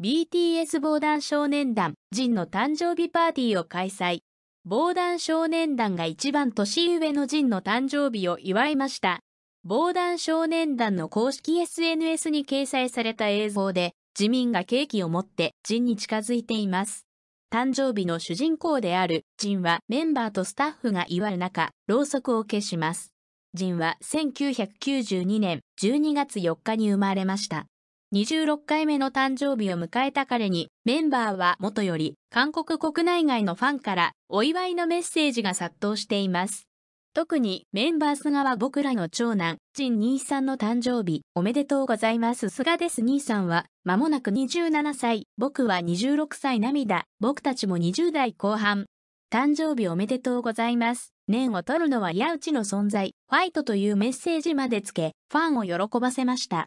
BTS 防弾少年団、ジンの誕生日パーティーを開催。防弾少年団が一番年上のジンの誕生日を祝いました。防弾少年団の公式 SNS に掲載された映像で、自民がケーキを持ってジンに近づいています。誕生日の主人公であるジンはメンバーとスタッフが祝う中、ろうそくを消します。ジンは1992年12月4日に生まれました。26回目の誕生日を迎えた彼に、メンバーはもとより、韓国国内外のファンから、お祝いのメッセージが殺到しています。特に、メンバースは僕らの長男、陳兄さんの誕生日、おめでとうございます。菅です兄さんは、まもなく27歳、僕は26歳涙、僕たちも20代後半。誕生日おめでとうございます。年を取るのは矢内の存在、ファイトというメッセージまでつけ、ファンを喜ばせました。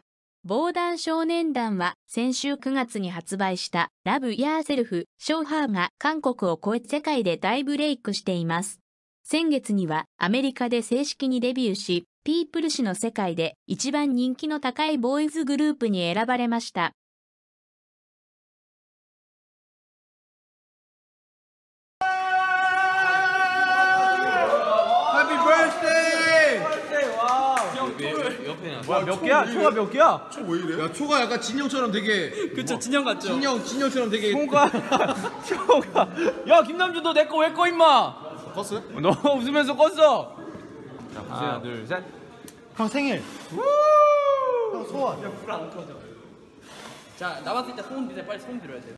防弾少年団は先週9月に発売したラブ・ヤーセルフ・ショーハーが韓国を超え世界で大ブレイクしています。先月にはアメリカで正式にデビューし、ピープル誌の世界で一番人気の高いボーイズグループに選ばれました。 뭐야 아, 몇 개야? 초가 몇 개야? 초왜 이래? 야 초가 약간 진영처럼 되게 그쵸 뭐 진영 같죠? 진영 진영처럼 되게 초가 초가 야 김남준 너내 거 왜꺼 임마? 껐어요? 너 웃으면서 껐어 자 하나 둘셋형 생일 형 소원 야불안 꺼져 자 남았을 때 소원 빌어 빨리 소원 빌어야 돼